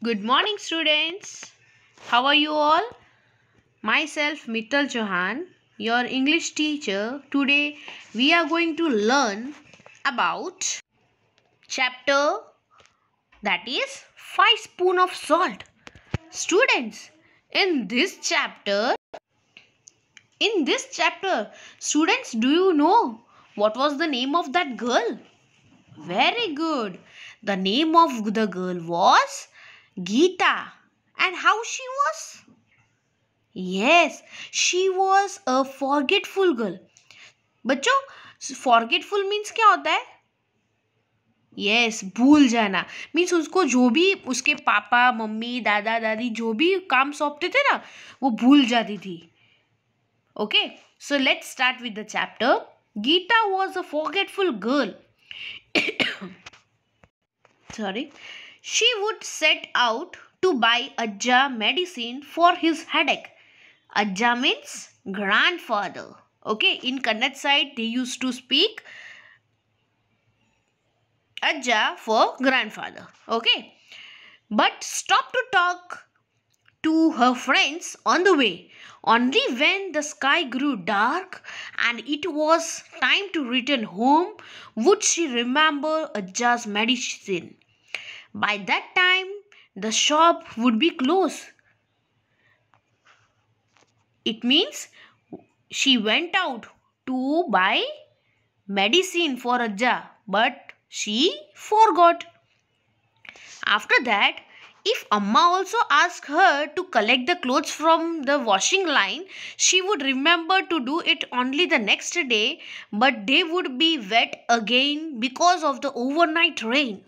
Good morning students. How are you all? Myself Mittal Johan, your English teacher. Today we are going to learn about chapter that is 5 spoon of salt. Students, in this chapter in this chapter, students, do you know what was the name of that girl? Very good. The name of the girl was Geeta. And how she was? Yes, she was a forgetful girl. बच्चों forgetful means क्या होता है yes, भूल जाना means उसको जो भी उसके पापा मम्मी दादा दादी जो भी काम सौंपते थे ना वो भूल जाती थी okay so let's start with the chapter Geeta was a forgetful girl sorry She would set out to buy Ajja medicine for his headache. Ajja means grandfather. Okay, in Kannada side they used to speak Ajja for grandfather. Okay, but stop to talk to her friends on the way. Only when the sky grew dark and it was time to return home would she remember Ajja's medicine. By that time, the shop would be closed. It means she went out to buy medicine for Ajja, but she forgot. After that, if Amma also asked her to collect the clothes from the washing line, she would remember to do it only the next day, but they would be wet again because of the overnight rain.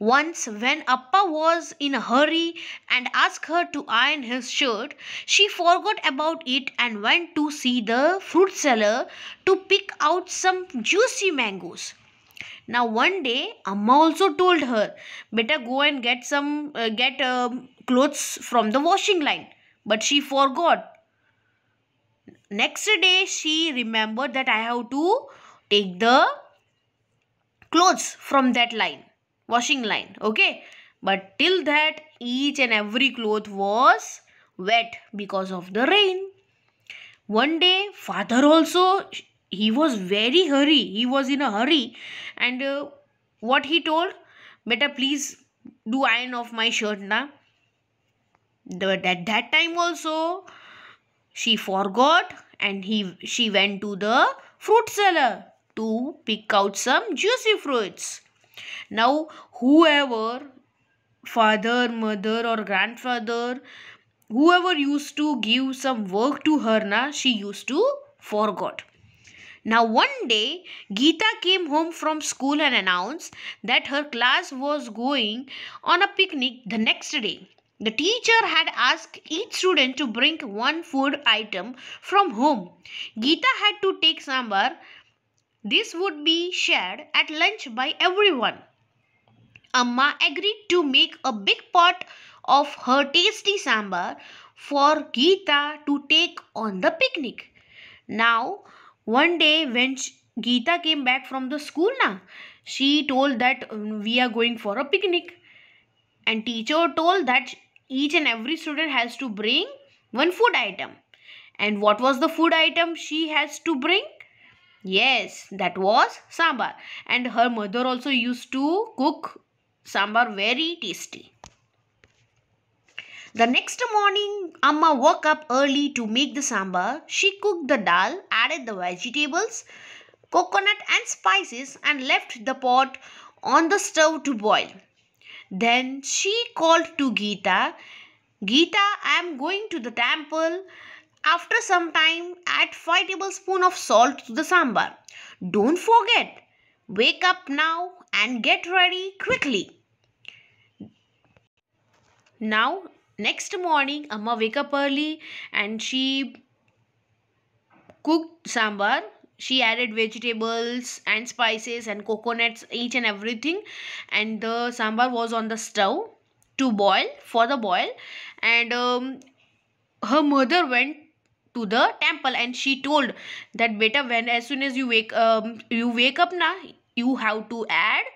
Once, when Appa was in a hurry and asked her to iron his shirt, she forgot about it and went to see the fruit seller to pick out some juicy mangoes. Now one day, Amma also told her, "Better go and get some uh, get um, clothes from the washing line." But she forgot. Next day, she remembered that I have to take the clothes from that line washing line okay but till that each and every cloth was wet because of the rain one day father also he was very hurry he was in a hurry and uh, what he told better please do iron off my shirt now but at that time also she forgot and he she went to the fruit seller to pick out some juicy fruits now, whoever, father, mother, or grandfather, whoever used to give some work to her, na, she used to forgot. Now, one day, Geeta came home from school and announced that her class was going on a picnic the next day. The teacher had asked each student to bring one food item from home. Geeta had to take sambar, this would be shared at lunch by everyone. Amma agreed to make a big pot of her tasty sambar for Geeta to take on the picnic. Now, one day when Geeta came back from the school, na, she told that um, we are going for a picnic. And teacher told that each and every student has to bring one food item. And what was the food item she has to bring? Yes, that was sambar. And her mother also used to cook sambar very tasty. The next morning, Amma woke up early to make the sambar. She cooked the dal, added the vegetables, coconut and spices and left the pot on the stove to boil. Then she called to Geeta, Geeta, I am going to the temple after some time, add 5 tablespoon of salt to the sambar. Don't forget, wake up now and get ready quickly. Now, next morning, Amma wake up early and she cooked sambar. She added vegetables and spices and coconuts, each and everything. And the sambar was on the stove to boil, for the boil. And um, her mother went to the temple and she told that beta when as soon as you wake um, you wake up na you have to add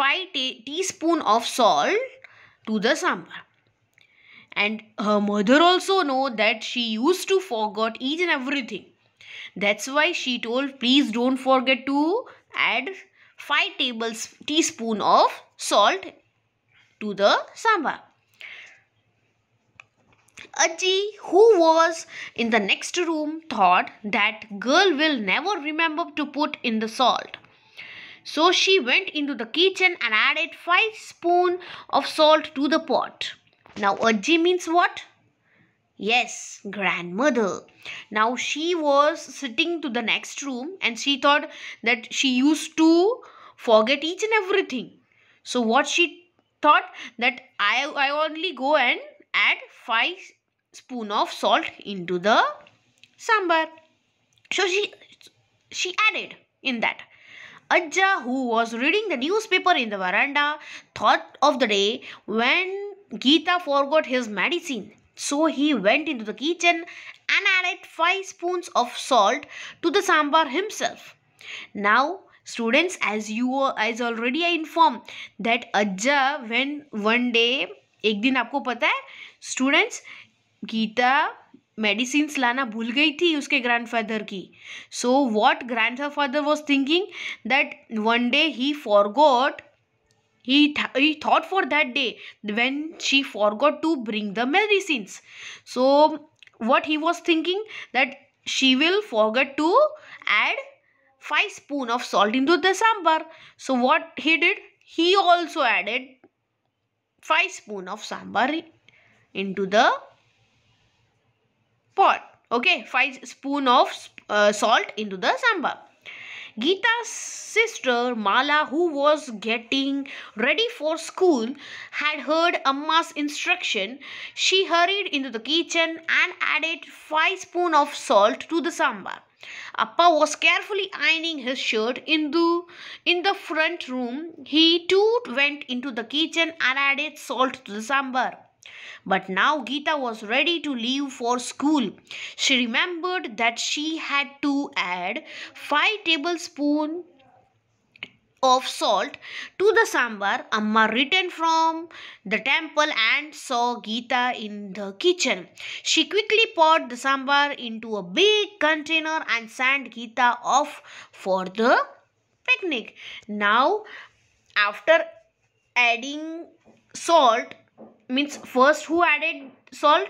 5 teaspoon of salt to the sambar and her mother also know that she used to forget each and everything that's why she told please don't forget to add 5 tables teaspoon of salt to the sambar Ajji, who was in the next room, thought that girl will never remember to put in the salt. So she went into the kitchen and added 5 spoon of salt to the pot. Now Ajji means what? Yes, grandmother. Now she was sitting to the next room and she thought that she used to forget each and everything. So what she thought that I, I only go and add 5 spoon of salt into the sambar. So she, she added in that. Ajja, who was reading the newspaper in the veranda, thought of the day when Gita forgot his medicine. So he went into the kitchen and added 5 spoons of salt to the sambar himself. Now, students, as you as already I informed that Ajja when one day, एक दिन आपको पता है, students, Gita medicines लाना भूल गई थी उसके ग्रैंड फादर की so what grandfather was thinking that one day he forgot he he thought for that day when she forgot to bring the medicine so what he was thinking that she will forget to add five spoon of salt into the sambar so what he did he also added five spoon of sambar into the pot. Okay, 5 spoon of uh, salt into the sambar. Gita's sister Mala who was getting ready for school had heard Amma's instruction. She hurried into the kitchen and added 5 spoon of salt to the sambar. Appa was carefully ironing his shirt in the, in the front room. He too went into the kitchen and added salt to the sambar. But now Gita was ready to leave for school. She remembered that she had to add 5 tablespoons of salt to the sambar amma returned from the temple and saw gita in the kitchen she quickly poured the sambar into a big container and sent gita off for the picnic now after adding salt means first who added salt?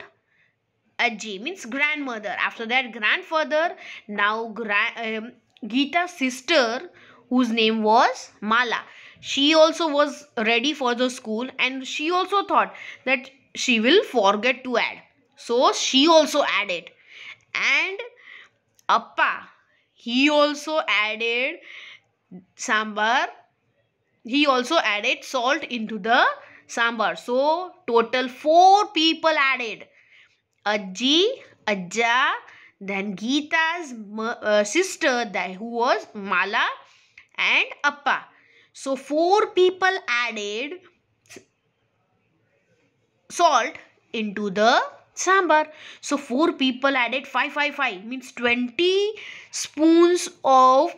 Aj means grandmother. After that grandfather. Now Gita um, Gita's sister whose name was Mala. She also was ready for the school and she also thought that she will forget to add. So she also added. And Appa, he also added sambar. He also added salt into the sambar. So, total four people added. Ajji, Ajja, then Geeta's uh, sister who was Mala and Appa. So, four people added salt into the sambar. So, four people added 555 five, five, means 20 spoons of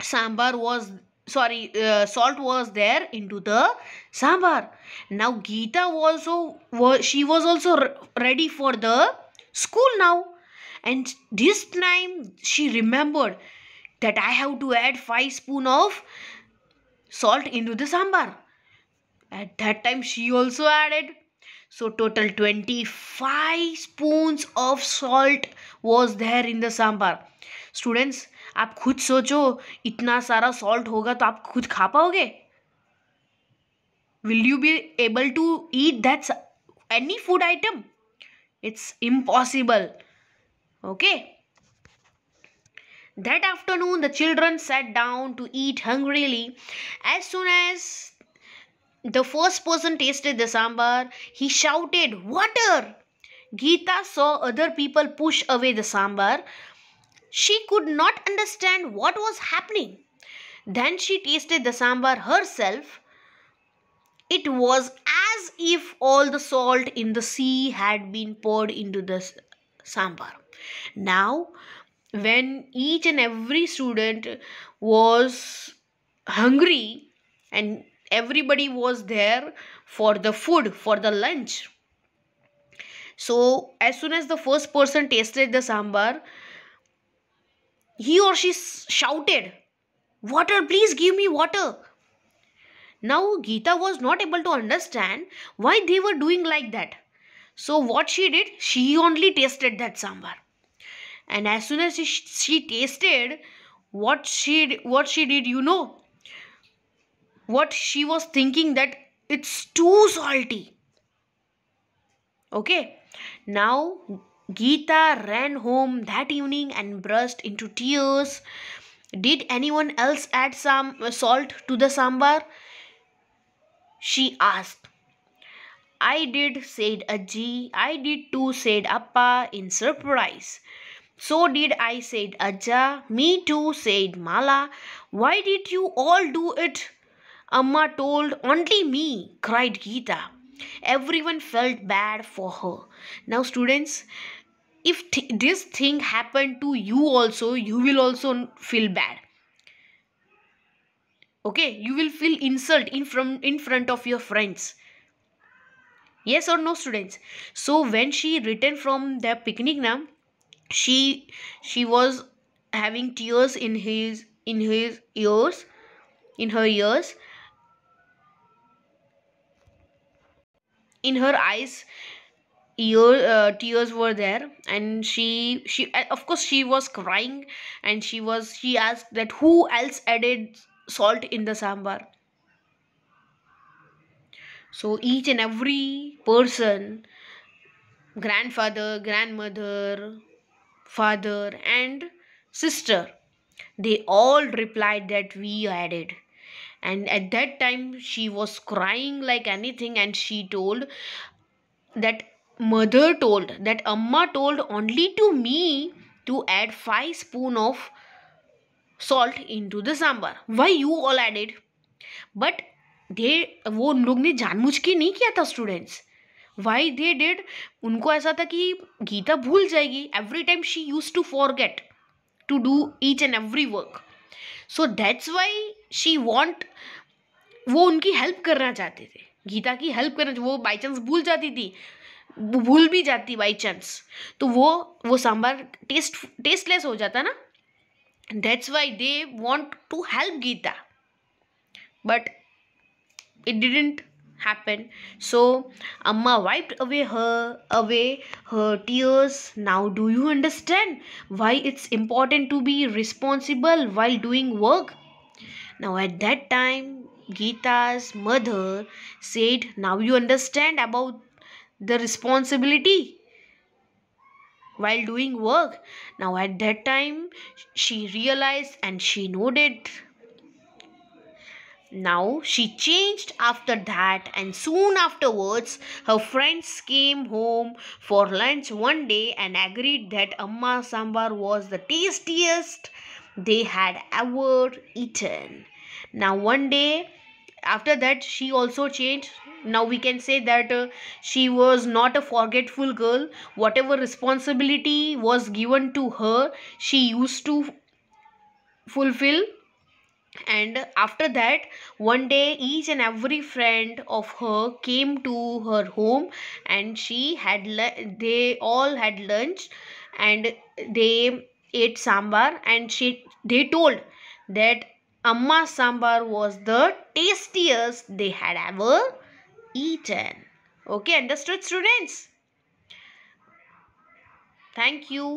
sambar was sorry uh, salt was there into the sambar now geeta also was she was also ready for the school now and this time she remembered that i have to add 5 spoon of salt into the sambar at that time she also added so total 25 spoons of salt was there in the sambar students आप खुद सोचो इतना सारा salt होगा तो आप खुद खा पाओगे will you be able to eat that's any food item it's impossible okay that afternoon the children set down to eat hungrily as soon as the first person tasted the sambar he shouted water Geeta saw other people push away the sambar She could not understand what was happening. Then she tasted the sambar herself. It was as if all the salt in the sea had been poured into the sambar. Now, when each and every student was hungry and everybody was there for the food, for the lunch. So, as soon as the first person tasted the sambar, he or she shouted, Water, please give me water. Now, Gita was not able to understand why they were doing like that. So, what she did, she only tasted that sambar. And as soon as she, she tasted, what she what she did, you know, what she was thinking that it's too salty. Okay, now Geeta ran home that evening and burst into tears. Did anyone else add some salt to the sambar? She asked. I did, said Ajji. I did too, said Appa in surprise. So did I, said Ajja. Me too, said Mala. Why did you all do it? Amma told. Only me, cried Geeta everyone felt bad for her now students if th this thing happened to you also you will also feel bad okay you will feel insult in from in front of your friends yes or no students so when she returned from the picnic now she she was having tears in his in his ears in her ears in her eyes uh, tears were there and she she uh, of course she was crying and she was she asked that who else added salt in the sambar so each and every person grandfather grandmother father and sister they all replied that we added and at that time she was crying like anything and she told that mother told that amma told only to me to add 5 spoon of salt into the sambar why you all added but they वो उन लोग ने जानबूझ ke nahi kiya tha students why they did unko aisa tha ki geeta bhul jayegi every time she used to forget to do each and every work so that's why she want वो उनकी help करना चाहते थे गीता की help करना वो by chance भूल जाती थी भूल भी जाती बाई चांस तो वो वो सांभर टेस्ट टेस्टलेस हो जाता ना that's why they want to help Geeta but it didn't happened so amma wiped away her away her tears now do you understand why it's important to be responsible while doing work now at that time Gita's mother said, Now you understand about the responsibility while doing work. Now at that time, she realized and she noted now she changed after that, and soon afterwards her friends came home for lunch one day and agreed that Amma Sambar was the tastiest they had ever eaten. Now, one day after that, she also changed. Now, we can say that uh, she was not a forgetful girl. Whatever responsibility was given to her, she used to fulfill and after that one day each and every friend of her came to her home and she had they all had lunch and they ate sambar and she they told that amma sambar was the tastiest they had ever eaten okay understood students thank you